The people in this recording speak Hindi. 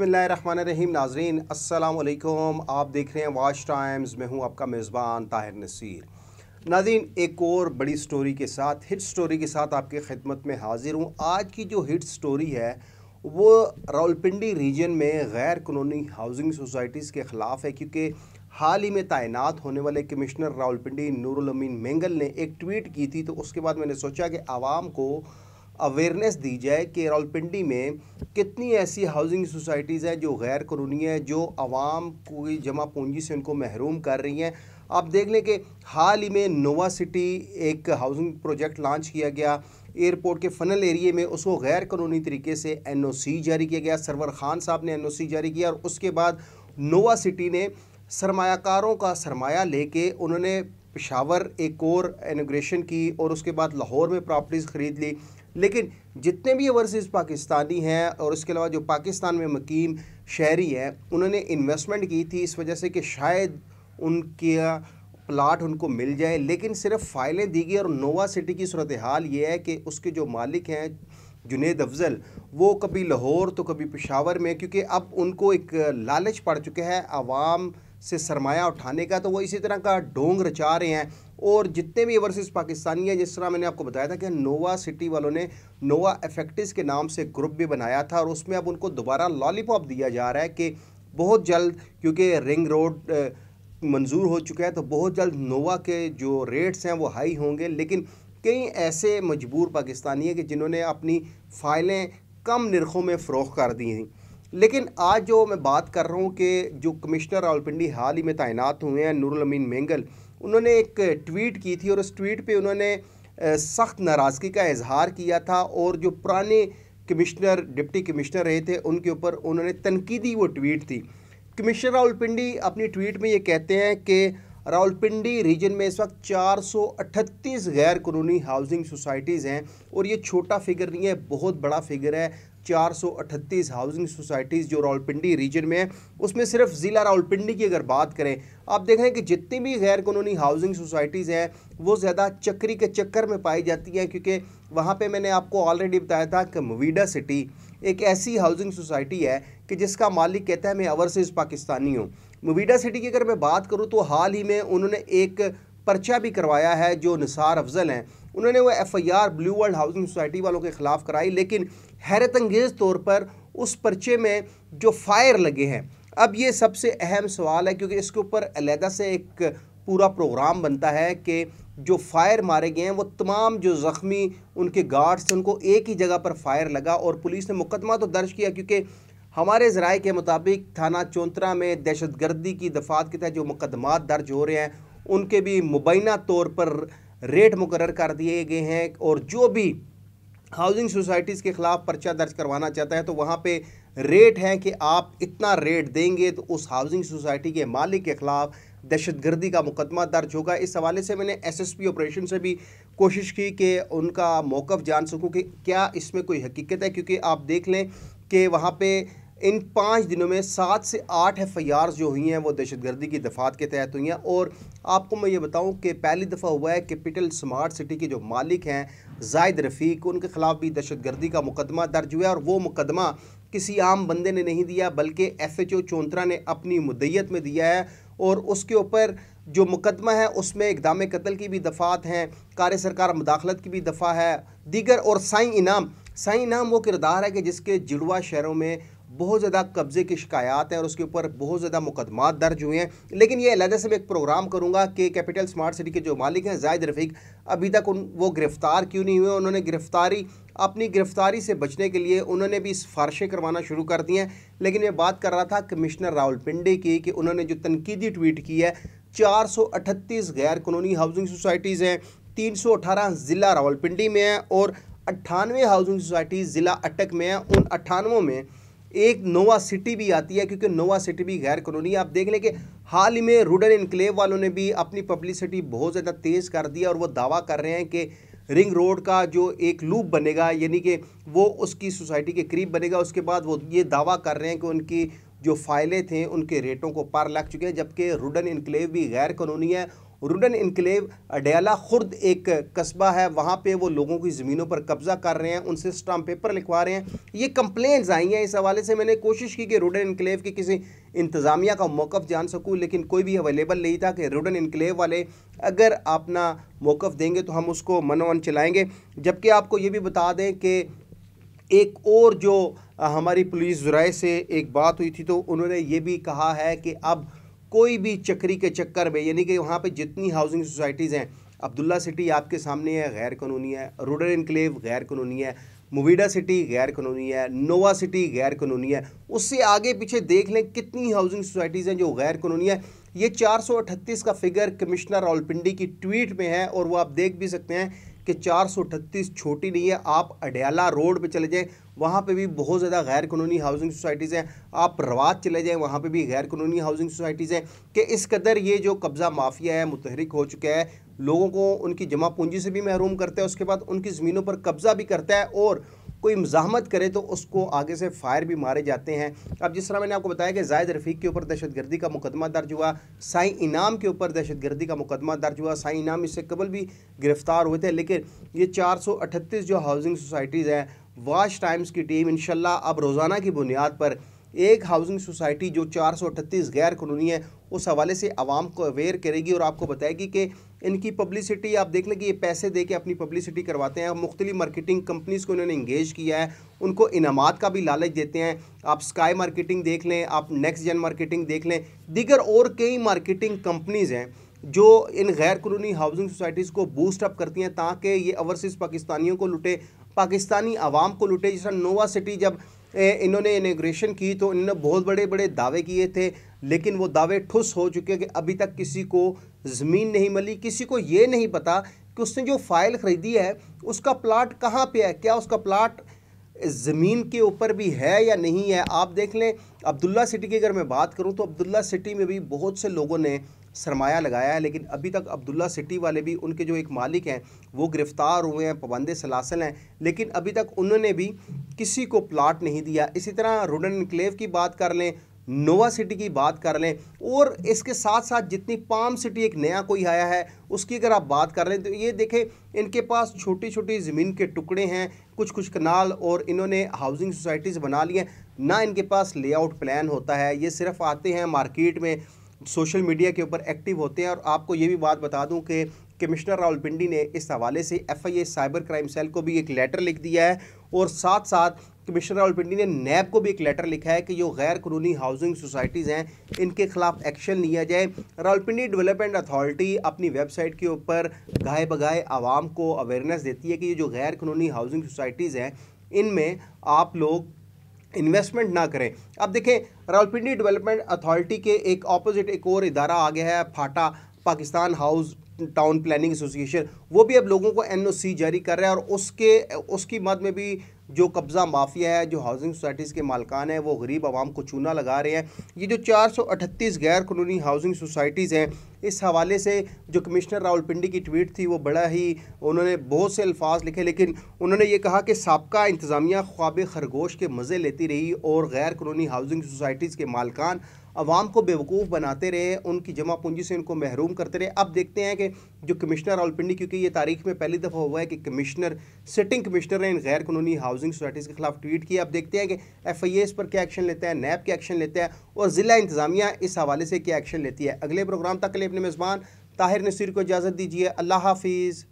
बसमान रहीम नाजरीन असलकुम आप देख रहे हैं वाश टाइम्स मैं हूं आपका मेज़बान ताहिर नसीर नाजीन एक और बड़ी स्टोरी के साथ हिट स्टोरी के साथ आपकी खिदमत में हाजिर हूं आज की जो हिट स्टोरी है वो रावलपिंडी रीजन में गैर कानूनी हाउसिंग सोसाइटीज़ के ख़िलाफ़ है क्योंकि हाल ही में तैनात होने वाले कमिश्नर रावलपिंडी नूरमीन मेंगल ने एक ट्वीट की थी तो उसके बाद मैंने सोचा कि आवाम को अवेयरनेस दी जाए कि रावलपिंडी में कितनी ऐसी हाउसिंग सोसाइटीज़ हैं जो गैर कानूनी है जो आवाम की जमा पूंजी से उनको महरूम कर रही हैं आप देख लें कि हाल ही में नोवा सिटी एक हाउसिंग प्रोजेक्ट लॉन्च किया गया एयरपोर्ट के फनल एरिए में उसको गैर कानूनी तरीके से एन जारी किया गया सरवर खान साहब ने एन जारी किया और उसके बाद नोवा सिटी ने सरमाकारों का सरमाया लेके उन्होंने पिशावर एक और इनोग्रेशन की और उसके बाद लाहौर में प्रॉपर्टीज़ ख़रीद ली लेकिन जितने भी ओवरसीज़ पाकिस्तानी हैं और इसके अलावा जो पाकिस्तान में मकीम शहरी हैं उन्होंने इन्वेस्टमेंट की थी इस वजह से कि शायद उनके प्लाट उनको मिल जाए लेकिन सिर्फ फ़ाइलें दी गई और नोवा सिटी की सूरत हाल ये है कि उसके जो मालिक हैं जुनेद अफजल वो कभी लाहौर तो कभी पेशावर में क्योंकि अब उनको एक लालच पड़ चुके हैं आवाम से सरमाया उठाने का तो वो इसी तरह का डोंग रचा रहे हैं और जितने भी वर्सेस पाकिस्तानी हैं जिस तरह मैंने आपको बताया था कि नोवा सिटी वालों ने नोवा एफेक्टिस के नाम से ग्रुप भी बनाया था और उसमें अब उनको दोबारा लॉलीपॉप दिया जा रहा है कि बहुत जल्द क्योंकि रिंग रोड मंजूर हो चुका है तो बहुत जल्द नोवा के जो रेट्स हैं वो हाई होंगे लेकिन कई ऐसे मजबूर पाकिस्तानी हैं कि जिन्होंने अपनी फ़ाइलें कम नरखों में फ़रोख कर दी हैं लेकिन आज जो मैं बात कर रहा हूँ कि जो कमिश्नर रावलपिंडी हाल ही में तैनात हुए हैं नूरुल अमीन मेंगल उन्होंने एक ट्वीट की थी और उस ट्वीट पे उन्होंने सख्त नाराज़गी का इजहार किया था और जो पुराने कमिश्नर डिप्टी कमिश्नर रहे थे उनके ऊपर उन्होंने तनकीदी वो ट्वीट थी कमिश्नर रावलपिंडी अपनी ट्वीट में ये कहते हैं कि रावलपिंडी रीजन में इस वक्त चार गैर कानूनी हाउसिंग सोसाइटीज़ हैं और ये छोटा फिगर नहीं है बहुत बड़ा फिगर है 438 हाउसिंग सोसाइटीज़ जो रावलपिंडी रीजन में है उसमें सिर्फ ज़िला रावलपिंडी की अगर बात करें आप देखें कि जितनी भी गैर कानूनी हाउसिंग सोसाइटीज़ हैं वो ज़्यादा चक्री के चक्कर में पाई जाती हैं क्योंकि वहाँ पे मैंने आपको ऑलरेडी बताया था कि मवीडा सिटी एक ऐसी हाउसिंग सोसाइटी है कि जिसका मालिक कहता है मैं अवर पाकिस्तानी हूँ मुबीडा सिटी की अगर मैं बात करूँ तो हाल ही में उन्होंने एक पर्चा भी करवाया है जो निसार अफजल हैं उन्होंने वो F I R Blue World housing society वालों के ख़िलाफ़ कराई लेकिन हैरत अंगेज़ तौर पर उस पर्चे में जो फायर लगे हैं अब ये सबसे अहम सवाल है क्योंकि इसके ऊपर अलहदा से एक पूरा प्रोग्राम बनता है कि जो फायर मारे गए हैं वो तमाम जो ज़ख्मी उनके गार्ड्स थे उनको एक ही जगह पर फायर लगा और पुलिस ने मुकदमा तो दर्ज किया क्योंकि हमारे ज़राए के मुताबिक थाना चौंतरा में दहशतगर्दी की दफात के तहत जो मुकदमा दर्ज हो रहे हैं उनके भी मुबैना तौर पर रेट मुकर कर दिए गए हैं और जो भी हाउसिंग सोसाइटीज़ के ख़िलाफ़ पर्चा दर्ज करवाना चाहता है तो वहाँ पे रेट हैं कि आप इतना रेट देंगे तो उस हाउसिंग सोसाइटी के मालिक के ख़िलाफ़ दहशतगर्दी का मुकदमा दर्ज होगा इस हवाले से मैंने एसएसपी ऑपरेशन से भी कोशिश की कि उनका मौक़ जान सकूँ कि क्या इसमें कोई हकीकत है क्योंकि आप देख लें कि वहाँ पर इन पाँच दिनों में सात से आठ एफ आई आर जो हुई हैं वो दहशत गर्दी की दफात के तहत हुई हैं और आपको मैं ये बताऊं कि पहली दफ़ा हुआ है कैपिटल स्मार्ट सिटी के जो मालिक हैं जायद रफ़ीक उनके ख़िलाफ़ भी दहशत गर्दी का मुकदमा दर्ज हुआ है और वो मुकदमा किसी आम बंदे ने नहीं दिया बल्कि एफ एच ओ चौंतरा ने अपनी मुदैत में दिया है और उसके ऊपर जो मुकदमा है उसमें इकदाम कत्ल की भी दफ़ात हैं कार सरकार मुदाखलत की भी दफ़ा है दीगर और साई इनाम साई इनाम वो किरदार है कि जिसके जुड़वा शहरों में बहुत ज़्यादा कब्ज़े की शिकायत है और उसके ऊपर बहुत ज़्यादा मुकदमा दर्ज हुए हैं लेकिन ये अलहदा से मैं एक प्रोग्राम करूँगा कि कैपिटल स्मार्ट सिटी के जो मालिक हैं जायद रफ़ीक अभी तक उन वो गिरफ़्तार क्यों नहीं हुए उन्होंने गिरफ़्तारी अपनी गिरफ़्तारी से बचने के लिए उन्होंने भी सिफारशें करवाना शुरू कर दी हैं लेकिन मैं बात कर रहा था कमिश्नर रावलपिंडी की कि उन्होंने जो तनकीदी ट्वीट की है चार सौ अठतीस गैर कानूनी हाउसिंग सोसाइटीज़ हैं तीन सौ अठारह ज़िला रावलपिंडी में है और अट्ठानवे हाउसिंग सोसाइटी ज़िला अटक में हैं उन अट्ठानवों में एक नोवा सिटी भी आती है क्योंकि नोवा सिटी भी गैर कॉलोनी आप देख लें कि हाल ही में रूडन इनक्लेव वालों ने भी अपनी पब्लिसिटी बहुत ज़्यादा तेज़ कर दी और वो दावा कर रहे हैं कि रिंग रोड का जो एक लूप बनेगा यानी कि वो उसकी सोसाइटी के करीब बनेगा उसके बाद वो ये दावा कर रहे हैं कि उनकी जो फाइलें थे उनके रेटों को पार लग चुके हैं जबकि रूडन इनक्लेव भी गैर कानूनी है रुडन इनकलेव अडयाला खुर्द एक कस्बा है वहाँ पे वो लोगों की ज़मीनों पर कब्ज़ा कर रहे हैं उनसे स्टाम्प पेपर लिखवा रहे हैं ये कंप्लेंट्स आई हैं इस हवाले से मैंने कोशिश की कि रुडन इनकलेव की किसी इंतज़ामिया का मौक़ जान सकूँ लेकिन कोई भी अवेलेबल नहीं था कि रुडन इनकलेव वाले अगर अपना मौक़ देंगे तो हम उसको मनोमन चलाएँगे जबकि आपको ये भी बता दें कि एक और जो हमारी पुलिस ज़राए से एक बात हुई थी तो उन्होंने ये भी कहा है कि अब कोई भी चक्री के चक्कर में यानी कि वहाँ पे जितनी हाउसिंग सोसाइटीज़ हैं अब्दुल्ला सिटी आपके सामने है गैर कानूनी है रूडर इनकलेव गैर कानूनी है मुबीडा सिटी गैर कानूनी है नोवा सिटी गैर कानूनी है उससे आगे पीछे देख लें कितनी हाउसिंग सोसाइटीज़ हैं जो गैर कानूनी है ये चार का फिगर कमिश्नर रावलपिंडी की ट्वीट में है और वो आप देख भी सकते हैं कि चार छोटी नहीं है आप अडयाला रोड पर चले जाएँ वहाँ पे भी बहुत ज़्यादा गैर कानूनी हाउसिंग सोसाइटीज़ हैं आप रवात चले जाएँ वहाँ पे भी गैर कानूनी हाउसिंग सोसाइटीज़ हैं कि इस कदर ये जो कब्ज़ा माफिया है मुतहरिक हो चुका है लोगों को उनकी जमा पूंजी से भी महरूम करता है उसके बाद उनकी ज़मीनों पर कब्ज़ा भी करता है और कोई मजामत करे तो उसको आगे से फायर भी मारे जाते हैं अब जिस तरह मैंने आपको बताया कि जायद रफ़ीक के ऊपर दहशत गर्दी का मुकदमा दर्ज हुआ साई इनाम के ऊपर दहशत गर्दी का मुकदमा दर्ज हुआ साई इनाम इससे कबल भी गिरफ़्तार हुए थे लेकिन ये चार सौ अठतीस जो हाउसिंग सोसाइटीज़ हैं वाश टाइम्स की टीम इनशाला अब रोज़ाना की बुनियाद पर एक हाउसिंग सोसाइटी जो चार सौ अठतीस गैर कानूनी है उस हवाले से आवाम को अवेयर करेगी और आपको बताएगी कि इनकी पब्लिसिटी आप देख लें कि ये पैसे दे के अपनी पब्लिसिटी करवाते हैं मुख्तलि मार्केटिंग कंपनीज़ को इन्होंने इंगेज किया है उनको इनामात का भी लालच देते हैं आप स्काई मार्केटिंग देख लें आप नेक्स्ट जन मार्केटिंग देख लें दीगर और कई मार्केटिंग कंपनीज़ हैं जो इन गैर कानूनी हाउसिंग सोसाइटीज़ को बूस्ट अप करती हैं ताकि ये ओवरसीज़ पाकिस्तानियों को लुटे पाकिस्तानी आवाम को लुटे जिस नोवा सिटी जब इन्होंने इनग्रेशन की तो इन्होंने बहुत बड़े बड़े दावे किए थे लेकिन वो दावे ठुस हो चुके हैं कि अभी तक किसी को ज़मीन नहीं मिली किसी को ये नहीं पता कि उसने जो फ़ाइल ख़रीदी है उसका प्लाट कहाँ पे है क्या उसका प्लाट ज़मीन के ऊपर भी है या नहीं है आप देख लें अब्दुल्ला सिटी की अगर मैं बात करूँ तो अब्दुल्ला सिटी में भी बहुत से लोगों ने सरमाया लगाया है लेकिन अभी तक अब्दुल्ला सिटी वाले भी उनके जो एक मालिक हैं वो गिरफ़्तार हुए हैं पाबंद सलासल हैं लेकिन अभी तक उन्होंने भी किसी को प्लाट नहीं दिया इसी तरह रूडन इनक्लेव की बात कर लें नोवा सिटी की बात कर लें और इसके साथ साथ जितनी पाम सिटी एक नया कोई आया है उसकी अगर आप बात कर लें तो ये देखें इनके पास छोटी छोटी ज़मीन के टुकड़े हैं कुछ कुछ कनाल और इन्होंने हाउसिंग सोसाइटीज़ बना ली हैं ना इनके पास लेआउट प्लान होता है ये सिर्फ आते हैं मार्केट में सोशल मीडिया के ऊपर एक्टिव होते हैं और आपको ये भी बात बता दूं कि कमिश्नर पिंडी ने इस हवाले से एफआईए साइबर क्राइम सेल को भी एक लेटर लिख दिया है और साथ साथ कमिश्नर पिंडी ने नैब को भी एक लेटर लिखा है कि जो गैर कानूनी हाउसिंग सोसाइटीज़ हैं इनके खिलाफ एक्शन लिया जाए रावलपिंडी डेवलपमेंट अथॉरिटी अपनी वेबसाइट के ऊपर ब गाय आवाम को अवेयरनेस देती है कि ये जो गैर कानूनी हाउसिंग सोसाइटीज़ हैं इनमें आप लोग इन्वेस्टमेंट ना करें अब देखें रावलपिंडी डेवलपमेंट अथॉरिटी के एक ऑपोजिट एक और इदारा आ गया है फाटा Pakistan house town planning association वो भी अब लोगों को एनओसी जारी कर रहा है और उसके उसकी मद में भी जो कब्ज़ा माफिया है जो हाउसिंग सोसाइटीज़ के मालकान हैं वो गरीब आवाम को चूना लगा रहे हैं ये जो चार सौ अठतीस गैर कानूनी हाउसिंग सोसाइटीज़ हैं इस हवाले से जो कमिश्नर राहुल पिंडी की ट्वीट थी वो बड़ा ही उन्होंने बहुत से अल्फाज लिखे लेकिन उन्होंने ये कहा कि सबका इंतज़ामिया ख्वाब खरगोश के मज़े लेती रही और गैर कानूनी हाउसिंग सोसाइटीज़ के मालकान आवाम को बेवकूफ़ बनाते रहे उनकी जमा पूंजी से उनको महरूम करते रहे अब देखते हैं कि जो कमिश्नर पिंडी क्योंकि ये तारीख में पहली दफ़ा हुआ है कि कमिश्नर सिटिंग कमिश्नर ने इन गैर कानूनी हाउसिंग सोसाइटीज़ के खिलाफ ट्वीट किया अब देखते हैं कि एफ आई एस पर क्या एक्शन लेता है नैब क्या एक्शन लेता है और ज़िला इंतजामिया इस हवाले से क्या एक्शन लेती है अगले प्रोग्राम तक के लिए अपने मेज़बान ताहिर नसीर को इजाज़त दीजिए अल्लाह हाफिज़